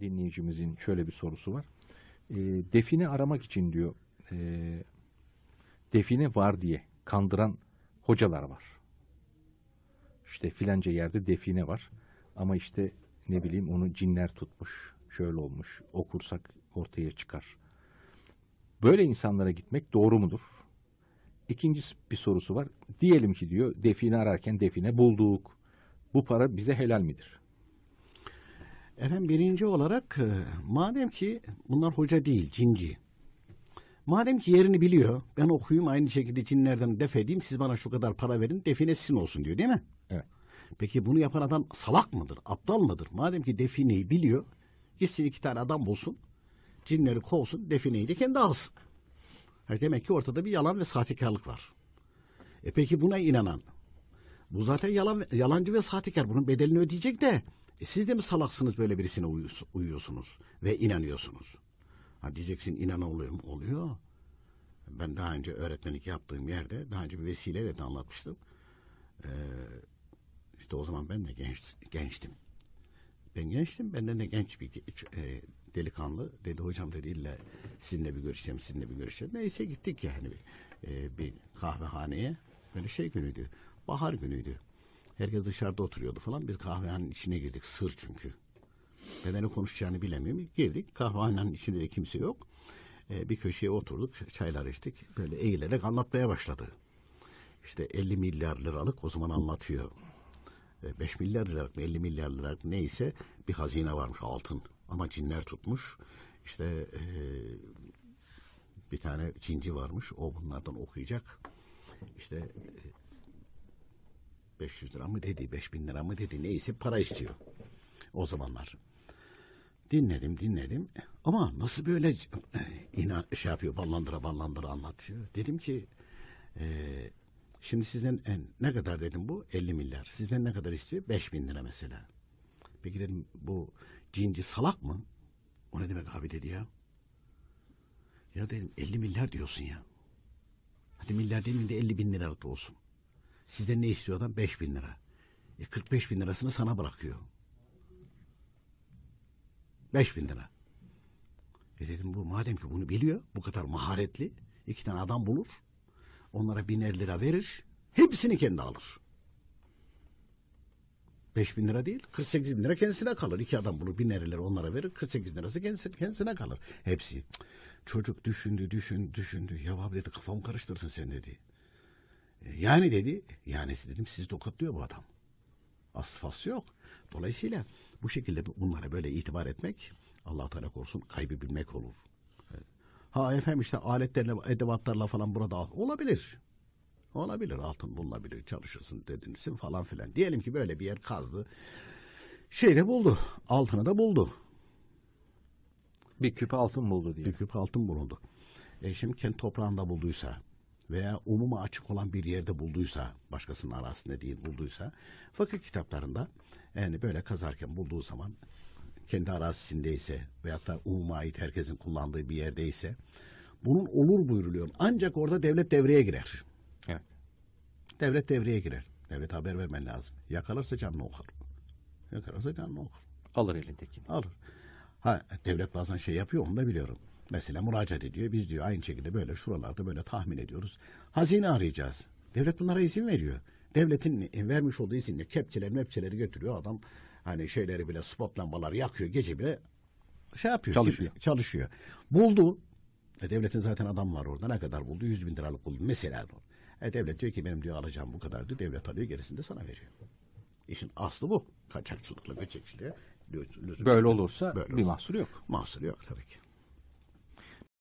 dinleyicimizin şöyle bir sorusu var. E, define aramak için diyor e, define var diye kandıran hocalar var. İşte filanca yerde define var ama işte ne bileyim onu cinler tutmuş. Şöyle olmuş. Okursak ortaya çıkar. Böyle insanlara gitmek doğru mudur? İkincisi bir sorusu var. Diyelim ki diyor define ararken define bulduk. Bu para bize helal midir? Efendim birinci olarak e, madem ki bunlar hoca değil cinci. Madem ki yerini biliyor ben okuyayım aynı şekilde cinlerden def edeyim siz bana şu kadar para verin define sizin olsun diyor değil mi? Evet. Peki bunu yapan adam salak mıdır aptal mıdır? Madem ki defineyi biliyor gitsin iki tane adam bulsun cinleri kovsun defineyi de kendi alsın. Yani demek ki ortada bir yalan ve sahtekarlık var. E peki buna inanan bu zaten yalan, yalancı ve sahtekar bunun bedelini ödeyecek de e siz de mi salaksınız böyle birisine uyuyorsunuz ve inanıyorsunuz? Ha diyeceksin inan oluyor mu? Oluyor. Ben daha önce öğretmenlik yaptığım yerde daha önce bir vesileyle de anlatmıştım. Ee, işte o zaman ben de genç, gençtim. Ben gençtim. Benden de genç bir e, delikanlı dedi hocam dedi illa sizinle bir görüşeceğim sizinle bir görüşeceğim. Neyse gittik yani bir, e, bir kahvehaneye. Böyle şey günüydü. Bahar günüydü. Herkes dışarıda oturuyordu falan. Biz kahvehanenin içine girdik. Sır çünkü. Bedeni konuşacağını bilemiyorum. Girdik. Kahvehanenin içinde de kimse yok. Ee, bir köşeye oturduk. Çaylar içtik. Böyle eğilerek anlatmaya başladı. İşte 50 milyar liralık o zaman anlatıyor. 5 ee, milyar liralık mı 50 milyar liralık neyse bir hazine varmış altın. Ama cinler tutmuş. İşte e, bir tane cinci varmış. O bunlardan okuyacak. İşte 500 lira mı dedi, 5000 lira mı dedi neyse para istiyor o zamanlar. Dinledim dinledim ama nasıl böyle inan şey yapıyor ballandıra ballandıra anlatıyor. Dedim ki e, şimdi sizden en, ne kadar dedim bu 50 milyar sizden ne kadar istiyor 5000 lira mesela. Peki dedim bu cinci salak mı? O ne demek abi dedi ya. Ya dedim 50 milyar diyorsun ya. Hadi milyar değil de 50 bin lira da olsun. Sizden ne istiyor adam? 5 bin lira. E 45 bin lirasını sana bırakıyor. 5 bin lira. E dedim bu madem ki bunu biliyor, bu kadar maharetli, iki tane adam bulur, onlara biner lira verir, hepsini kendi alır. 5 bin lira değil, 48 bin lira kendisine kalır. İki adam bulur, biner lira onlara verir, 48 bin lirası kendisine, kendisine kalır. Hepsi. Çocuk düşündü, düşündü düşündü. Ya abi dedi kafamı karıştırsın sen dedi. E, yani dedi, yani dedim sizi tokatlıyor bu adam. Asfası yok. Dolayısıyla bu şekilde bunlara böyle itibar etmek Allah Teala korusun kaybı bilmek olur. Ha efendim işte aletlerle, edevatlarla falan burada Olabilir. Olabilir altın bulunabilir çalışırsın dedinsin falan filan. Diyelim ki böyle bir yer kazdı. Şeyde buldu. Altını da buldu. Bir küp altın buldu diye. Bir küp altın bulundu. E şimdi kendi toprağında bulduysa veya umuma açık olan bir yerde bulduysa, başkasının arasında değil bulduysa, fakir kitaplarında yani böyle kazarken bulduğu zaman kendi arazisindeyse veyahut da umuma ait herkesin kullandığı bir yerdeyse bunun olur buyuruluyor. Ancak orada devlet devreye girer. Evet. Devlet devreye girer. Devlet haber vermen lazım. Yakalarsa canını okur. Yakalarsa canını okur. Alır elindeki. Alır. Ha devlet bazen şey yapıyor onu da biliyorum. Mesela müracaat ediyor. Biz diyor aynı şekilde böyle şuralarda böyle tahmin ediyoruz. Hazine arayacağız. Devlet bunlara izin veriyor. Devletin e, vermiş olduğu izinle kepçeler mepçeleri götürüyor. Adam hani şeyleri bile spot lambaları yakıyor. Gece bile şey yapıyor. Çalışıyor. Gibi, çalışıyor. Buldu. E, devletin zaten adam var orada. Ne kadar buldu? yüz bin liralık buldu. Mesela bu. E, devlet diyor ki benim diyor alacağım bu kadar kadardı. Devlet alıyor gerisini de sana veriyor. İşin aslı bu. Kaçakçılıkla, göçekçiliğe. Böyle olursa böyle bir olursa. mahsur yok. Mahsur yok tabii ki.